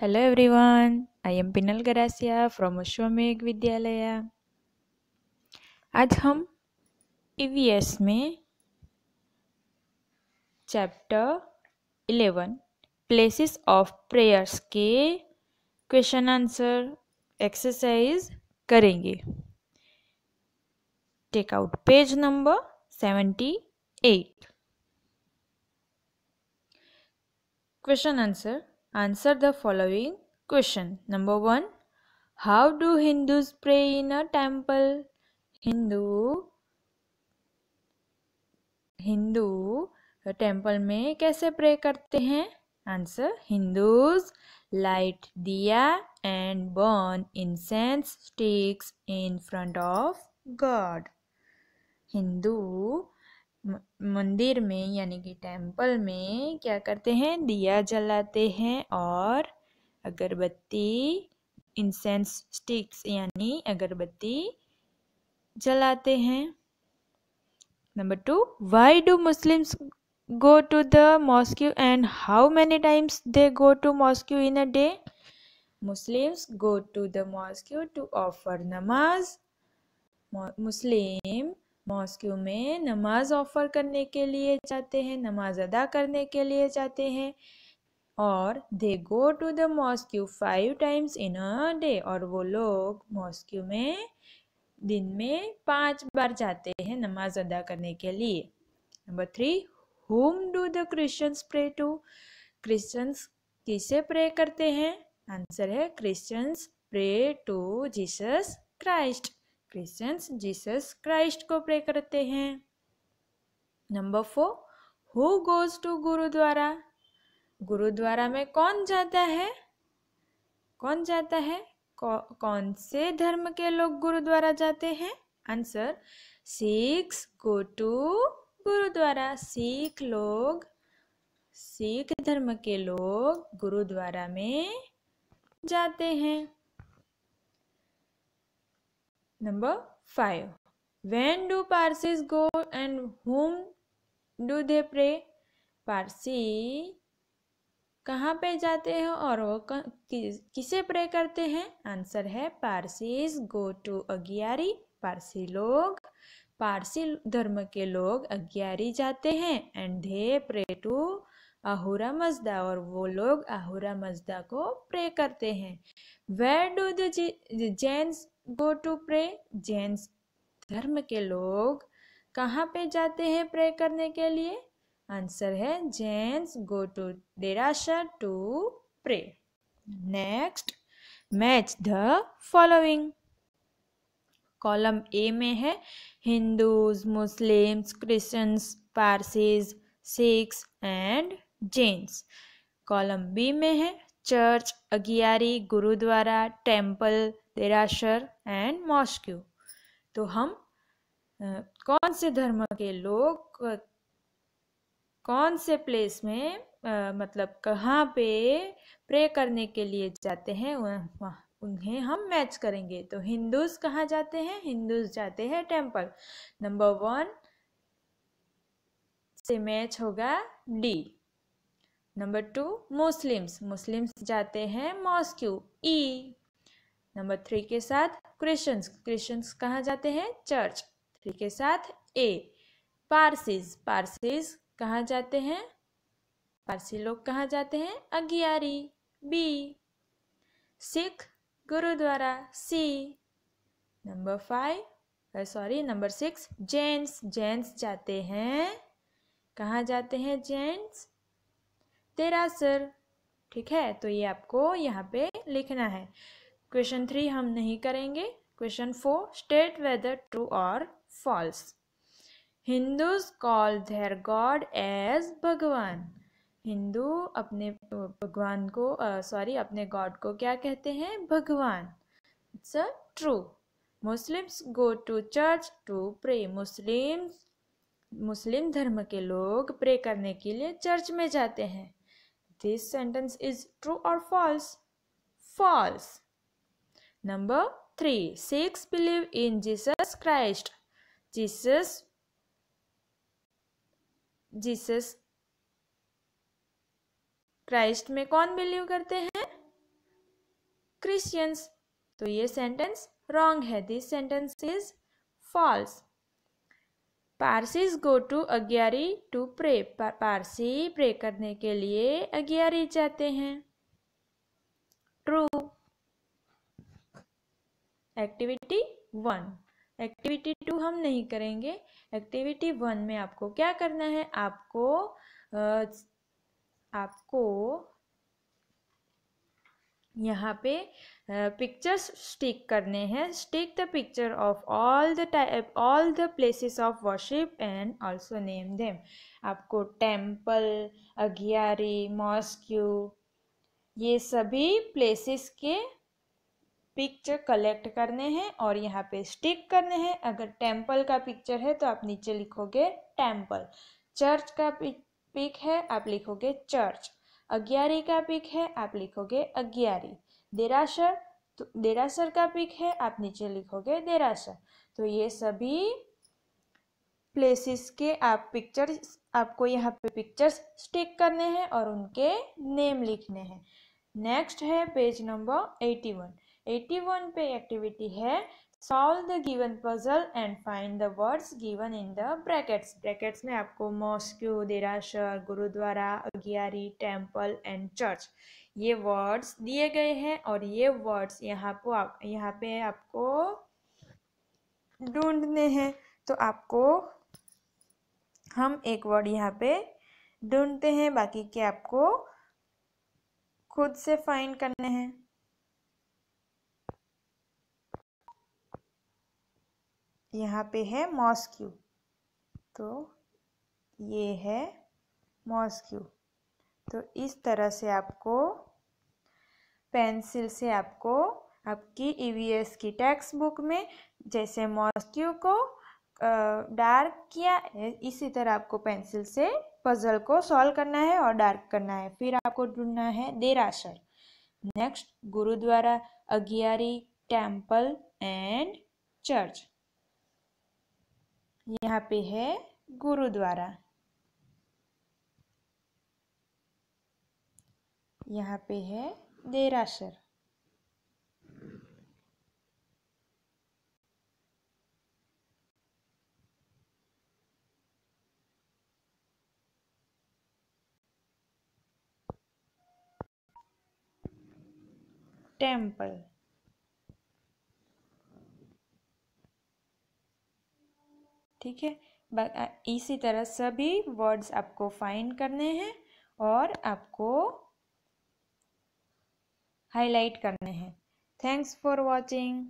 Hello everyone, I am Pinal Garasia from अश्वमेघ Vidyalaya. आज हम EVS में चैप्टर 11 प्लेसेस ऑफ प्रेयर्स के question answer exercise करेंगे take out page number 78 question answer Answer the following question. Number 1. How do Hindus pray in a temple? Hindu Hindu temple में कैसे pray करते हैं answer Hindus light diya and burn incense sticks in front of god Hindu मंदिर में यानी कि temple में क्या करते हैं दिया जलाते हैं और अगरबत्ती इंसेंस स्टिक्स यानी अगरबत्ती जलाते हैं number two why do Muslims go to the mosque and how many times they go to mosque in a day Muslims go to the mosque to offer namaz Muslim mosque में नमाज offer करने के लिए जाते हैं नमाज अदा करने के लिए जाते हैं और they go to the mosque five times in a day और वो लोग मॉस्क्यू में दिन में पांच बार जाते हैं नमाज अदा करने के लिए number three whom do the Christians pray to Christians किसे प्रे करते हैं आंसर है Christians pray to Jesus Christ Christians Jesus Christ को प्रे करते हैं number four who goes to gurdwara gurdwara में कौन जाता है कौन जाता है कौ, कौन से धर्म के लोग गुरुद्वारा जाते हैं answer Sikhs go to gurdwara Sikh लोग सिख धर्म के लोग गुरुद्वारा में जाते हैं Number 5. When do Parsis go and whom do they pray? Parsi कहाँ पे जाते हैं और वो किस, किसे प्रे करते हैं आंसर है पारसीज गो टू अगियारी पारसी लोग पारसी धर्म के लोग अगियारी जाते हैं and they pray to Ahura Mazda और वो लोग आहुरा मजदा को प्रे करते हैं where do the Jains go to pray Jain धर्म के लोग कहाँ पे जाते हैं प्रे करने के लिए आंसर है Jains go to derasar to pray next match the following column A में है Hindus Muslims Christians Parsis Sikhs and Jains column B में है church agiary gurdwara temple derasar and mosque तो हम कौन से धर्म के लोग कौन से प्लेस में मतलब कहाँ पे प्रे करने के लिए जाते हैं उन्हें हम मैच करेंगे तो हिंदूज कहाँ जाते हैं हिंदूज जाते हैं टेम्पल नंबर वन से मैच होगा D number two Muslims Muslims जाते हैं मॉस्क्यू ई नंबर थ्री के साथ क्रिश्चियंस क्रिश्चियंस कहाँ जाते हैं चर्च थ्री के साथ ए पारसीज पारसीज कहाँ जाते हैं पारसी लोग कहाँ जाते हैं agiary B Sikh gurdwara C number five sorry number six Jains Jains जाते हैं कहाँ जाते हैं जेंट्स सर ठीक है तो ये आपको यहाँ पे लिखना है क्वेश्चन थ्री हम नहीं करेंगे question four state whether true और false Hindus call their god as Bhagwan Hindu अपने भगवान को सॉरी अपने गॉड को क्या कहते हैं भगवान it's a true Muslims go to church to pray Muslims Muslim धर्म के लोग प्रे करने के लिए चर्च में जाते हैं This sentence is true or false? False. Number 3. Sikhs believe in Jesus Christ. Jesus jesus christ में कौन believe karte hain christians to ye sentence wrong hai this sentence is false Parsis go to agiary to pray Parsi pray करने के लिए अग्यारी जाते हैं true activity one activity two हम नहीं करेंगे एक्टिविटी वन में आपको क्या करना है आपको आपको यहाँ पे पिक्चर्स स्टिक करने हैं stick the picture of all the type all the places of worship and also name them आपको टेम्पल अगियारी मॉस्क्यू ये सभी प्लेसेस के पिक्चर कलेक्ट करने हैं और यहाँ पे स्टिक करने हैं अगर टेम्पल का पिक्चर है तो आप नीचे लिखोगे टेम्पल चर्च का पिक है आप लिखोगे चर्च अग्यारी का पिक है आप लिखोगे अग्यारी देरासर तो देरासर का पिक है आप नीचे लिखोगे देरासर तो ये सभी प्लेसेस के आप पिक्चर्स आपको यहाँ पे पिक्चर्स स्टिक करने हैं और उनके नेम लिखने हैं नेक्स्ट है page number eighty one eighty one पे एक्टिविटी है solve the given puzzle and find the words given in the brackets brackets में आपको mosque derasar gurdwara agiary temple and church ये वर्ड्स दिए गए हैं और ये वर्ड्स यहाँ पर आप यहाँ पे आपको ढूंढने हैं तो आपको हम एक वर्ड यहाँ पे ढूंढते हैं बाकी के आपको खुद से फाइंड करने हैं यहाँ पे है मॉस्क्यू तो ये है मॉस्क्यू तो इस तरह से आपको पेंसिल से आपको आपकी ईवीएस e की टेक्स्ट बुक में जैसे मॉस्क्यू को डार्क किया इसी तरह आपको पेंसिल से पजल को सॉल्व करना है और डार्क करना है फिर आपको ढूंढना है derasar next gurdwara agiary temple and church यहाँ पे है गुरुद्वारा यहाँ पे है देराशर temple ठीक है इसी तरह सभी वर्ड्स आपको फाइंड करने हैं और आपको हाईलाइट करने हैं थैंक्स फॉर वॉचिंग